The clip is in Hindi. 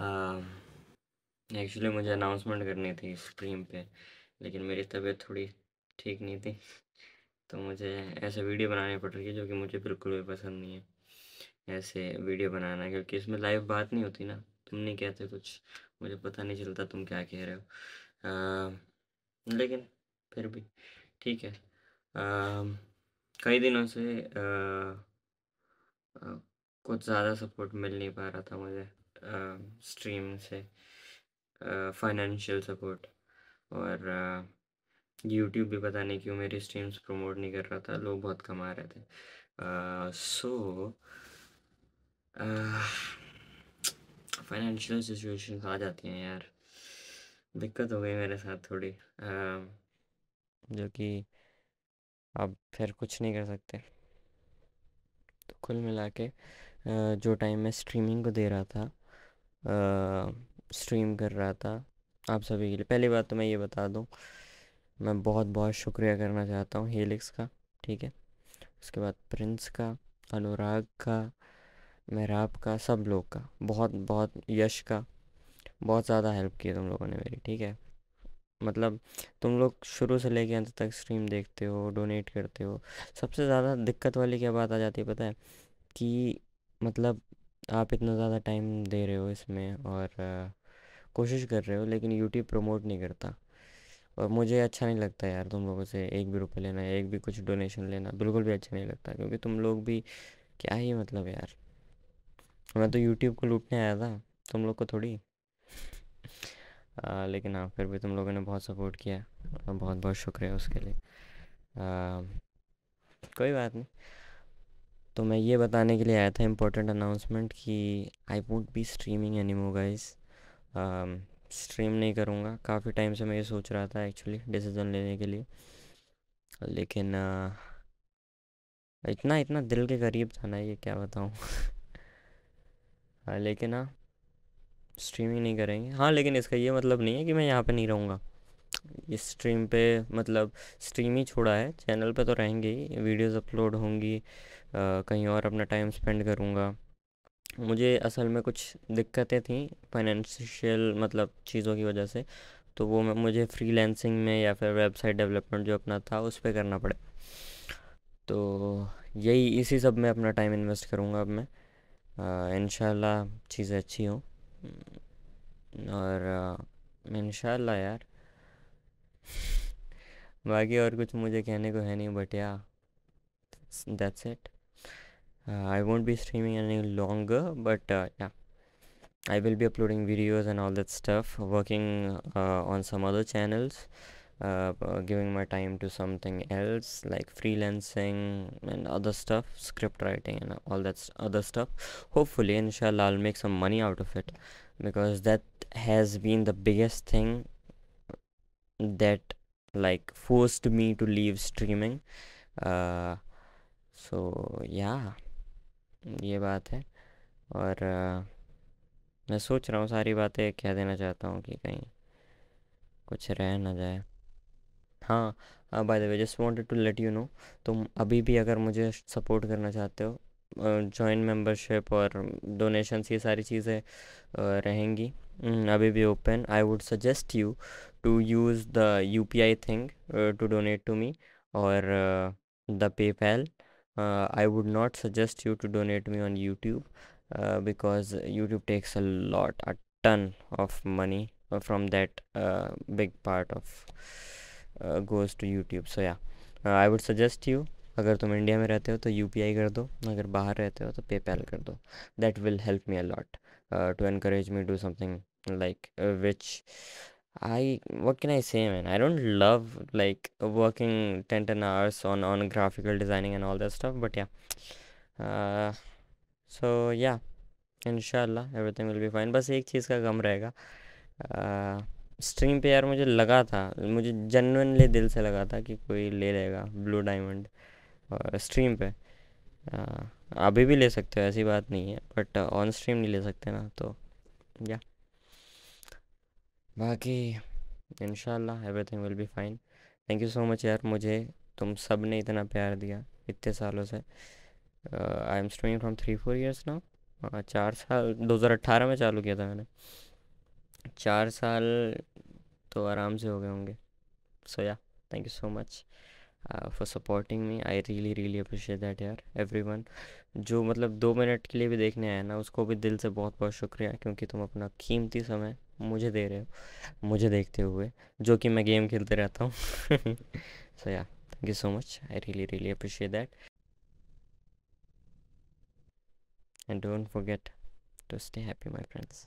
एक्चुअली um, मुझे अनाउंसमेंट करनी थी स्ट्रीम पे लेकिन मेरी तबीयत थोड़ी ठीक नहीं थी तो मुझे ऐसे वीडियो बनानी पड़ रही है जो कि मुझे बिल्कुल भी पसंद नहीं है ऐसे वीडियो बनाना क्योंकि इसमें लाइव बात नहीं होती ना तुम नहीं कहते कुछ मुझे पता नहीं चलता तुम क्या कह रहे हो आ, um, लेकिन फिर भी ठीक है um, कई दिनों से आ, uh, आ, uh, कुछ ज़्यादा सपोर्ट मिल नहीं पा रहा था मुझे स्ट्रीम से फाइनेंशियल सपोर्ट और यूट्यूब भी पता नहीं क्यों मेरी स्ट्रीम्स प्रमोट नहीं कर रहा था लोग बहुत कमा रहे थे सो फाइनेंशियल सिचुएशन आ जाती हैं यार दिक्कत हो गई मेरे साथ थोड़ी uh, जो कि अब फिर कुछ नहीं कर सकते तो कुल मिला के जो टाइम मैं स्ट्रीमिंग को दे रहा था स्ट्रीम कर रहा था आप सभी के लिए पहली बात तो मैं ये बता दूँ मैं बहुत बहुत शुक्रिया करना चाहता हूँ हेलिक्स का ठीक है उसके बाद प्रिंस का अनुराग का मेहराब का सब लोग का बहुत बहुत यश का बहुत ज़्यादा हेल्प की तुम लोगों ने मेरी ठीक है मतलब तुम लोग शुरू से लेके अंत तक स्ट्रीम देखते हो डोनेट करते हो सबसे ज़्यादा दिक्कत वाली क्या बात आ जाती है पता है कि मतलब आप इतना ज़्यादा टाइम दे रहे हो इसमें और कोशिश कर रहे हो लेकिन यूट्यूब प्रमोट नहीं करता और मुझे अच्छा नहीं लगता यार तुम लोगों से एक भी रुपये लेना एक भी कुछ डोनेशन लेना बिल्कुल भी अच्छा नहीं लगता क्योंकि तुम लोग भी क्या ही मतलब यार मैं तो यूट्यूब को लूटने आया था तुम लोग को थोड़ी आ, लेकिन हाँ फिर भी तुम लोगों ने बहुत सपोर्ट किया बहुत बहुत शुक्रिया उसके लिए आ, कोई बात नहीं तो मैं ये बताने के लिए आया था इम्पोर्टेंट अनाउंसमेंट कि I won't be streaming any guys stream नहीं करूँगा काफ़ी टाइम से मैं ये सोच रहा था एक्चुअली डिसीज़न लेने के लिए लेकिन uh, इतना इतना दिल के करीब था ना ये क्या बताऊँ लेकिन हाँ स्ट्रीमिंग नहीं करेंगे हाँ लेकिन इसका ये मतलब नहीं है कि मैं यहाँ पे नहीं रहूँगा इस स्ट्रीम पे मतलब स्ट्रीम ही छोड़ा है चैनल पे तो रहेंगे ही वीडियोज़ अपलोड होंगी आ, कहीं और अपना टाइम स्पेंड करूँगा मुझे असल में कुछ दिक्कतें थी फाइनेंशियल मतलब चीज़ों की वजह से तो वो मैं मुझे फ्रीलैंसिंग में या फिर वेबसाइट डेवलपमेंट जो अपना था उस पर करना पड़े तो यही इसी सब में अपना टाइम इन्वेस्ट करूँगा अब मैं इन चीज़ें अच्छी हों और इन यार बाकी और कुछ मुझे कहने को है नहीं but yeah that's it I won't be streaming any longer but yeah I will be uploading videos and all that stuff, working uh, on some other channels, uh, uh, giving my time to something else like freelancing and other stuff, script writing and all that other stuff. Hopefully, inshallah, I'll make some money out of it because that has been the biggest thing that like forced me to leave streaming so uh, yeah ये बात है और uh, मैं सोच रहा हूँ सारी बातें कह देना चाहता हूँ कि कहीं कुछ रह ना जाए हाँ by the way just wanted to let you know तुम अभी भी अगर मुझे सपोर्ट करना चाहते हो जॉइन uh, मेंबरशिप और डोनेशंस ये सारी चीज़ें रहेंगी Mm, अभी भी open I would suggest you to use the U P I thing to donate to me और the PayPal I would not suggest you to donate me on YouTube because YouTube takes a lot a ton of money from that big part of goes to YouTube so yeah I would suggest you अगर तुम इंडिया में रहते हो तो यू पी आई कर दो अगर बाहर रहते हो तो पे पैल कर दो that will help me a lot uh, to encourage me to do something like uh, which I what can I say man I don't love like working 10 10 hours on on graphical designing and all that stuff but yeah uh, so yeah इनशाला एवरीथिंग विल बी फाइन बस एक चीज़ का गम रहेगा स्ट्रीम पे यार मुझे लगा था मुझे जनवनली दिल से लगा था कि कोई ले लेगा ब्लू डायमंड स्ट्रीम पे हाँ, अभी भी ले सकते हो ऐसी बात नहीं है बट ऑन स्ट्रीम नहीं ले सकते ना तो या बाकी इन everything will be fine thank you so much यार मुझे तुम सब ने इतना प्यार दिया इतने सालों से I am streaming from three four years ना चार साल 2018 में चालू किया था मैंने चार साल तो आराम से हो गए होंगे so yeah thank you so much uh, for supporting me I really really appreciate that यार everyone जो मतलब दो मिनट के लिए भी देखने आया ना उसको भी दिल से बहुत बहुत शुक्रिया क्योंकि तुम अपना कीमती समय मुझे दे रहे हो मुझे देखते हुए जो कि मैं गेम खेलते रहता हूँ so yeah thank you so much I really really appreciate that and don't forget to stay happy my friends